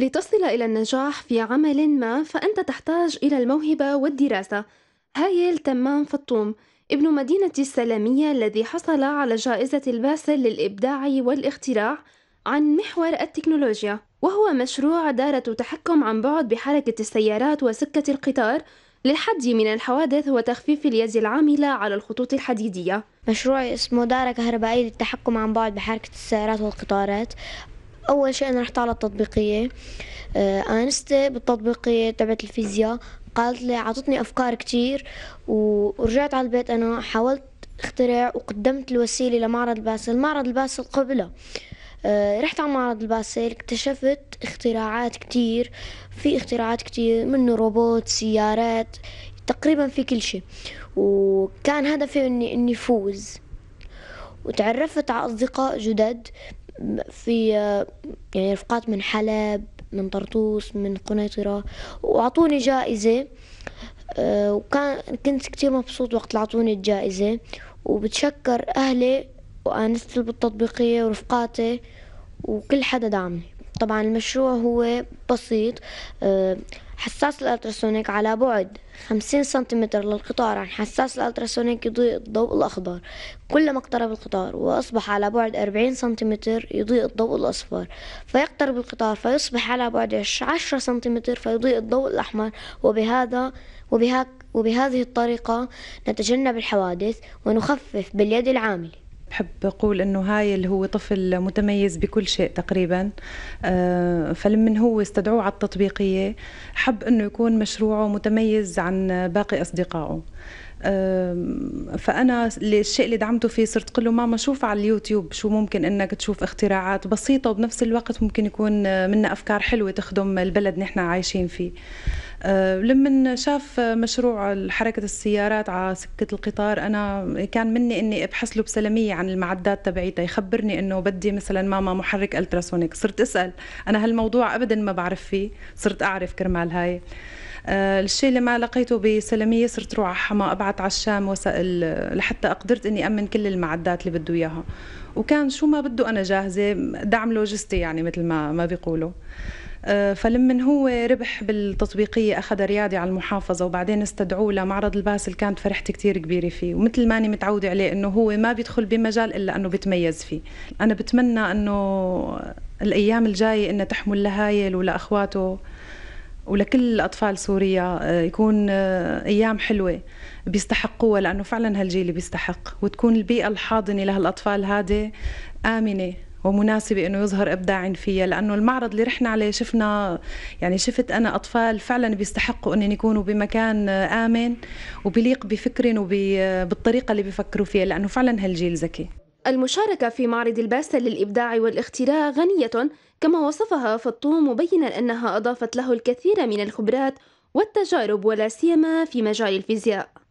لتصل إلى النجاح في عمل ما فأنت تحتاج إلى الموهبة والدراسة هايل تمام فطوم ابن مدينة السلامية الذي حصل على جائزة الباسل للإبداع والاختراع عن محور التكنولوجيا وهو مشروع دارة تحكم عن بعد بحركة السيارات وسكة القطار للحد من الحوادث وتخفيف اليد العاملة على الخطوط الحديدية مشروع اسمه دارة كهربائية للتحكم عن بعد بحركة السيارات والقطارات أول شيء أنا رحت على التطبيقية آنستي آه، بالتطبيقية تبعت الفيزياء قالت لي عطتني أفكار كتير ورجعت على البيت أنا حاولت اخترع وقدمت الوسيلة لمعرض الباسل معرض الباسل قبله آه رحت على معرض الباسل اكتشفت اختراعات كتير في اختراعات كتير منه روبوت سيارات تقريبا في كل شيء وكان هدفي اني اني فوز وتعرفت على اصدقاء جدد في يعني رفقات من حلب من طرطوس من قنيطرة وأعطوني جائزة آه، وكان كنت كتير مبسوط وقت اللي أعطوني الجائزة وبتشكر أهلي وأنستي بالتطبيقية ورفقاتي وكل حدا دعمني طبعا المشروع هو بسيط آه، حساس الألتراسونيك على بعد 50 سنتيمتر للقطار عن يعني حساس الألتراسونيك يضيء الضوء الأخضر كلما اقترب القطار وأصبح على بعد 40 سنتيمتر يضيء الضوء الأصفر فيقترب القطار فيصبح على بعد 10 سنتيمتر فيضيء الضوء الأحمر وبهذا وبهك وبهذه الطريقة نتجنب الحوادث ونخفف باليد العاملة بحب أقول إنه هاي اللي هو طفل متميز بكل شيء تقريبا آه، فلمن هو استدعوه على التطبيقية حب إنه يكون مشروعه متميز عن باقي أصدقائه آه، فانا الشيء اللي دعمته فيه صرت قل له ماما شوف على اليوتيوب شو ممكن انك تشوف اختراعات بسيطه وبنفس الوقت ممكن يكون منا افكار حلوه تخدم البلد نحن عايشين فيه آه، لما شاف مشروع حركة السيارات على سكة القطار أنا كان مني إني أبحث له بسلمية عن المعدات تبعيتها يخبرني إنه بدي مثلا ماما محرك ألتراسونيك صرت أسأل أنا هالموضوع أبدا ما بعرف فيه صرت أعرف كرمال هاي آه، الشيء اللي ما لقيته بسلمية صرت روح على حما أبعت على الشام وسائل لحتى أقدرت إني أمن كل المعدات اللي بده إياها وكان شو ما بده أنا جاهزة دعم لوجستي يعني مثل ما ما بيقولوا آه، فلمن هو ربح بالتطبيقية أخذ ريادي على المحافظة وبعدين استدعوه لمعرض الباسل كانت فرحتي كتير كبيرة فيه ومثل ما أنا متعودة عليه أنه هو ما بيدخل بمجال إلا أنه بتميز فيه أنا بتمنى أنه الأيام الجاية أنه تحمل لهايل ولأخواته ولكل أطفال سوريا آه، يكون آه، أيام حلوة بيستحقوها لأنه فعلا هالجيل بيستحق وتكون البيئة الحاضنة لهالأطفال هذه آمنة ومناسبة إنه يظهر إبداع فيها لأنه المعرض اللي رحنا عليه شفنا يعني شفت أنا أطفال فعلا بيستحقوا أن يكونوا بمكان آمن وبيليق بفكرهم وبالطريقة اللي بيفكروا فيها لأنه فعلا هالجيل ذكي المشاركة في معرض الباسة للإبداع والاختراع غنية كما وصفها فطوم مبينا أنها أضافت له الكثير من الخبرات والتجارب ولا سيما في مجال الفيزياء